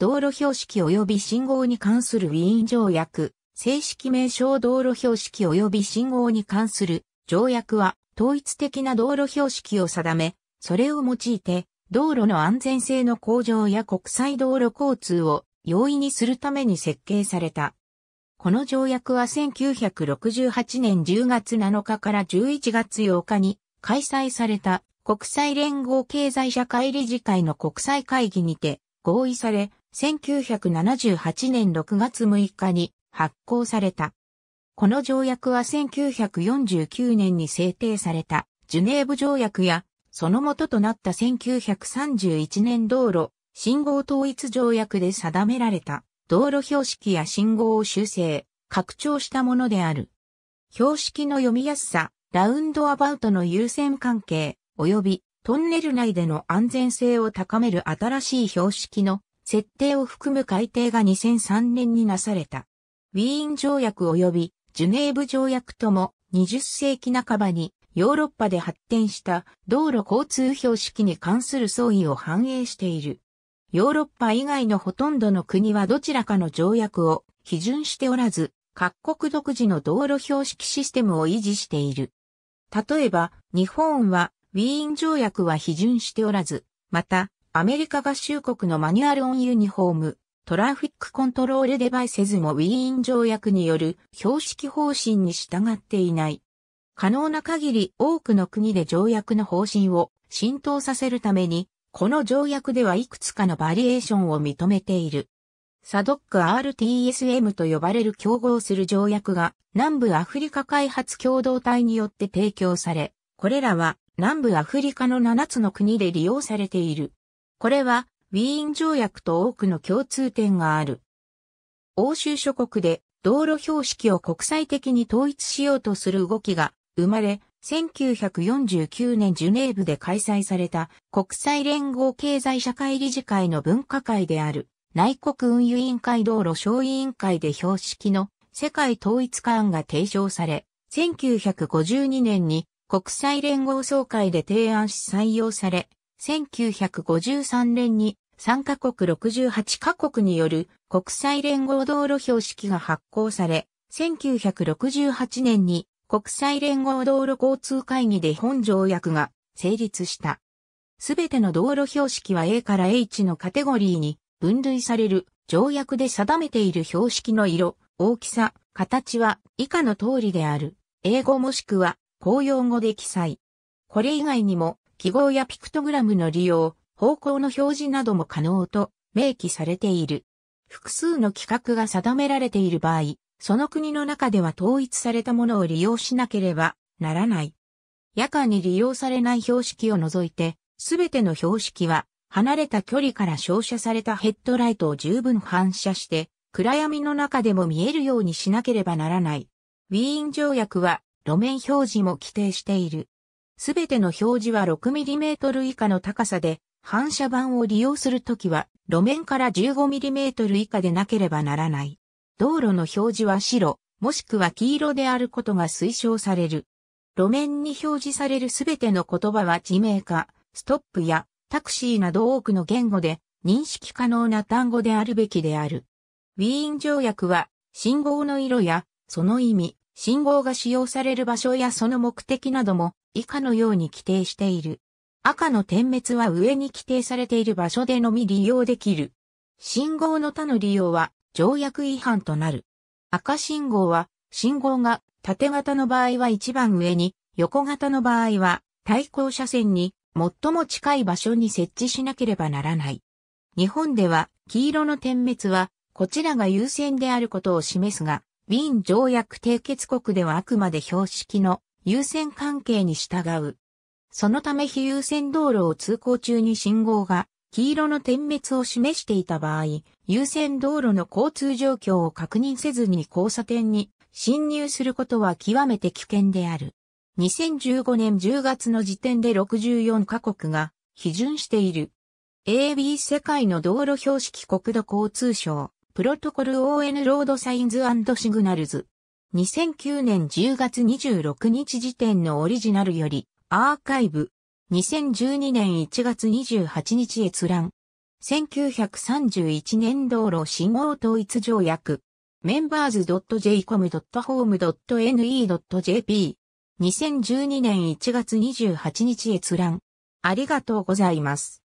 道路標識及び信号に関するウィーン条約、正式名称道路標識及び信号に関する条約は統一的な道路標識を定め、それを用いて道路の安全性の向上や国際道路交通を容易にするために設計された。この条約は1968年10月7日から11月8日に開催された国際連合経済社会理事会の国際会議にて合意され、1978年6月6日に発行された。この条約は1949年に制定されたジュネーブ条約やその元となった1931年道路信号統一条約で定められた道路標識や信号を修正、拡張したものである。標識の読みやすさ、ラウンドアバウトの優先関係、及びトンネル内での安全性を高める新しい標識の設定を含む改定が2003年になされた。ウィーン条約及びジュネーブ条約とも20世紀半ばにヨーロッパで発展した道路交通標識に関する相違を反映している。ヨーロッパ以外のほとんどの国はどちらかの条約を批准しておらず、各国独自の道路標識システムを維持している。例えば、日本はウィーン条約は批准しておらず、また、アメリカ合衆国のマニュアルオンユニフォーム、トラフィックコントロールデバイセズもウィーン条約による標識方針に従っていない。可能な限り多くの国で条約の方針を浸透させるために、この条約ではいくつかのバリエーションを認めている。サドック RTSM と呼ばれる競合する条約が南部アフリカ開発共同体によって提供され、これらは南部アフリカの7つの国で利用されている。これは、ウィーン条約と多くの共通点がある。欧州諸国で道路標識を国際的に統一しようとする動きが生まれ、1949年ジュネーブで開催された国際連合経済社会理事会の分科会である内国運輸委員会道路省委員会で標識の世界統一案が提唱され、1952年に国際連合総会で提案し採用され、1953年に3カ国68カ国による国際連合道路標識が発行され、1968年に国際連合道路交通会議で本条約が成立した。すべての道路標識は A から H のカテゴリーに分類される条約で定めている標識の色、大きさ、形は以下の通りである。英語もしくは公用語で記載。これ以外にも記号やピクトグラムの利用、方向の表示なども可能と明記されている。複数の規格が定められている場合、その国の中では統一されたものを利用しなければならない。夜間に利用されない標識を除いて、すべての標識は離れた距離から照射されたヘッドライトを十分反射して、暗闇の中でも見えるようにしなければならない。ウィーン条約は路面表示も規定している。すべての表示は 6mm 以下の高さで、反射板を利用するときは、路面から 15mm 以下でなければならない。道路の表示は白、もしくは黄色であることが推奨される。路面に表示されるすべての言葉は地名か、ストップやタクシーなど多くの言語で認識可能な単語であるべきである。ウィーン条約は、信号の色や、その意味、信号が使用される場所やその目的なども以下のように規定している。赤の点滅は上に規定されている場所でのみ利用できる。信号の他の利用は条約違反となる。赤信号は信号が縦型の場合は一番上に、横型の場合は対向車線に最も近い場所に設置しなければならない。日本では黄色の点滅はこちらが優先であることを示すが、ウィーン条約締結国ではあくまで標識の優先関係に従う。そのため非優先道路を通行中に信号が黄色の点滅を示していた場合、優先道路の交通状況を確認せずに交差点に侵入することは極めて危険である。2015年10月の時点で64カ国が批准している。AB 世界の道路標識国土交通省プロトコル ON ロードサインズシグナルズ2009年10月26日時点のオリジナルより、アーカイブ、2012年1月28日閲覧、1931年道路信号統一条約、members.jcom.home.ne.jp、2012年1月28日閲覧、ありがとうございます。